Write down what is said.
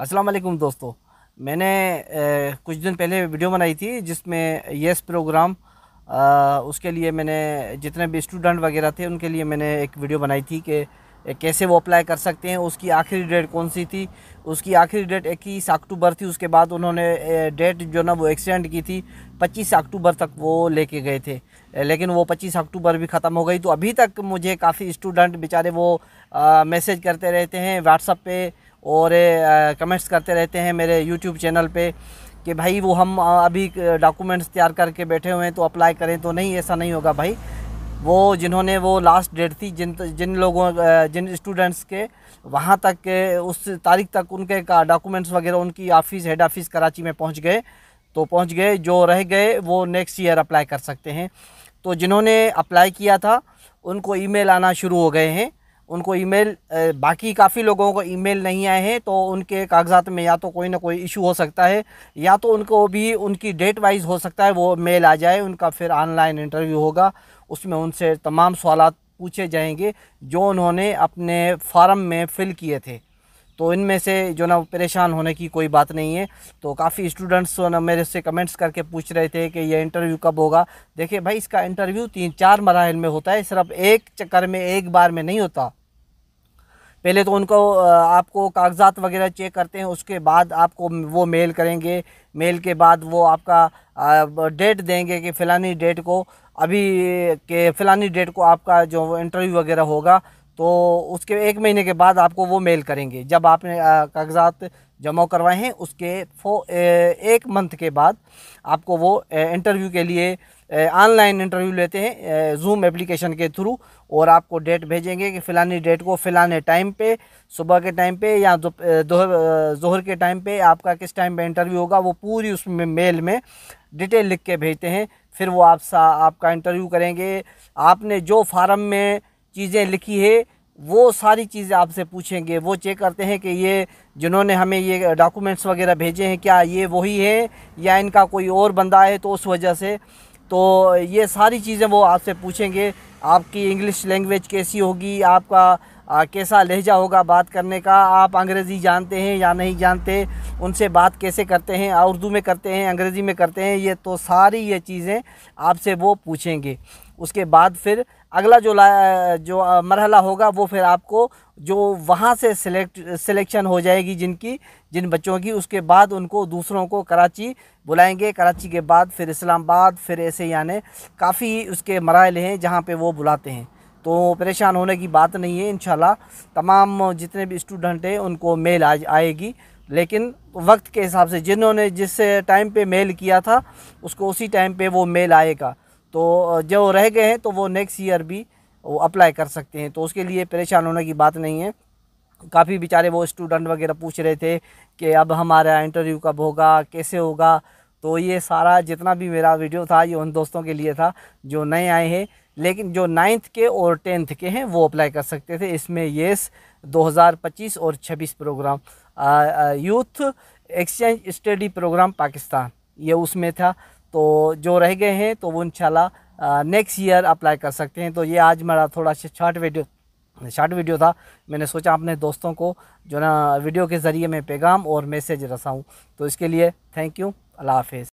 अस्सलाम वालेकुम दोस्तों मैंने कुछ दिन पहले वीडियो बनाई थी जिसमें यस प्रोग्राम आ, उसके लिए मैंने जितने भी स्टूडेंट वगैरह थे उनके लिए मैंने एक वीडियो बनाई थी कि कैसे वो अप्लाई कर सकते हैं उसकी आखिरी डेट कौन सी थी उसकी आखिरी डेट इक्कीस अक्टूबर थी उसके बाद उन्होंने डेट जो ना वो एक्सटेंड की थी पच्चीस अक्टूबर तक वो लेके गए थे लेकिन वो पच्चीस अक्टूबर भी ख़त्म हो गई तो अभी तक मुझे काफ़ी स्टूडेंट बेचारे वो मैसेज करते रहते हैं व्हाट्सअप पे और कमेंट्स करते रहते हैं मेरे यूट्यूब चैनल पे कि भाई वो हम अभी डॉक्यूमेंट्स तैयार करके बैठे हुए हैं तो अप्लाई करें तो नहीं ऐसा नहीं होगा भाई वो जिन्होंने वो लास्ट डेट थी जिन जिन लोगों जिन स्टूडेंट्स के वहाँ तक के उस तारीख तक उनके का डॉक्यूमेंट्स वगैरह उनकी ऑफ़िस हेड ऑफ़िस कराची में पहुँच गए तो पहुँच गए जो रह गए वो नेक्स्ट ईयर अप्लाई कर सकते हैं तो जिन्होंने अप्लाई किया था उनको ईमेल आना शुरू हो गए हैं उनको ईमेल बाकी काफ़ी लोगों को ईमेल नहीं आए हैं तो उनके कागजात में या तो कोई ना कोई इशू हो सकता है या तो उनको भी उनकी डेट वाइज हो सकता है वो मेल आ जाए उनका फिर ऑनलाइन इंटरव्यू होगा उसमें उनसे तमाम सवाल पूछे जाएंगे जो उन्होंने अपने फार्म में फिल किए थे तो इनमें से जो ना परेशान होने की कोई बात नहीं है तो काफ़ी स्टूडेंट्स ना मेरे से कमेंट्स करके पूछ रहे थे कि ये इंटरव्यू कब होगा देखिए भाई इसका इंटरव्यू तीन चार मराहल में होता है सिर्फ एक चक्कर में एक बार में नहीं होता पहले तो उनको आपको कागजात वगैरह चेक करते हैं उसके बाद आपको वो मेल करेंगे मेल के बाद वो आपका डेट देंगे कि फ़िलानी डेट को अभी के फ़िलानी डेट को आपका जो इंटरव्यू वगैरह होगा तो उसके एक महीने के बाद आपको वो मेल करेंगे जब आपने कागजात जमा करवाए हैं उसके फो एक मंथ के बाद आपको वो इंटरव्यू के लिए ऑनलाइन इंटरव्यू लेते हैं जूम एप्लीकेशन के थ्रू और आपको डेट भेजेंगे कि फ़िलानी डेट को फ़िलाने टाइम पे सुबह के टाइम पे या दोहर के टाइम पे आपका किस टाइम पे इंटरव्यू होगा वो पूरी उसमें मेल में डिटेल लिख के भेजते हैं फिर वो सा आपका इंटरव्यू करेंगे आपने जो फार्म में चीज़ें लिखी है वो सारी चीज़ें आपसे पूछेंगे वो चेक करते हैं कि ये जिन्होंने हमें ये डॉक्यूमेंट्स वगैरह भेजे हैं क्या ये वही है या इनका कोई और बंदा है तो उस वजह से तो ये सारी चीज़ें वो आपसे पूछेंगे आपकी इंग्लिश लैंग्वेज कैसी होगी आपका कैसा लहजा होगा बात करने का आप अंग्रेज़ी जानते हैं या नहीं जानते उनसे बात कैसे करते हैं उर्दू में करते हैं अंग्रेज़ी में करते हैं ये तो सारी ये चीज़ें आपसे वो पूछेंगे उसके बाद फिर अगला जो ला जो मरहला होगा वो फिर आपको जो वहाँ से सिलेक्ट सिलेक्शन हो जाएगी जिनकी जिन बच्चों की उसके बाद उनको दूसरों को कराची बुलाएंगे कराची के बाद फिर इस्लामाबाद फिर ऐसे यानी काफ़ी उसके मरहले हैं जहाँ पे वो बुलाते हैं तो परेशान होने की बात नहीं है इनशाला तमाम जितने भी स्टूडेंट हैं उनको मेल आज आएगी लेकिन वक्त के हिसाब से जिन्होंने जिस टाइम पे मेल किया था उसको उसी टाइम पे वो मेल आएगा तो जो रह गए हैं तो वो नेक्स्ट ईयर भी वो अप्लाई कर सकते हैं तो उसके लिए परेशान होने की बात नहीं है काफ़ी बेचारे वो स्टूडेंट वगैरह पूछ रहे थे कि अब हमारा इंटरव्यू कब होगा कैसे होगा तो ये सारा जितना भी मेरा वीडियो था ये उन दोस्तों के लिए था जो नए आए हैं लेकिन जो नाइन्थ के और टेंथ के हैं वो अप्लाई कर सकते थे इसमें येस 2025 और 26 program youth exchange study program Pakistan ये उसमें था तो जो रह गए हैं तो वो इंशाल्लाह नेक्स्ट ईयर अप्लाई कर सकते हैं तो ये आज मेरा थोड़ा सा शॉर्ट वीडियो शॉर्ट वीडियो था मैंने सोचा अपने दोस्तों को जो ना वीडियो के ज़रिए मैं पैगाम और मैसेज रसाऊँ तो इसके लिए थैंक यू अल्लाह हाफिज़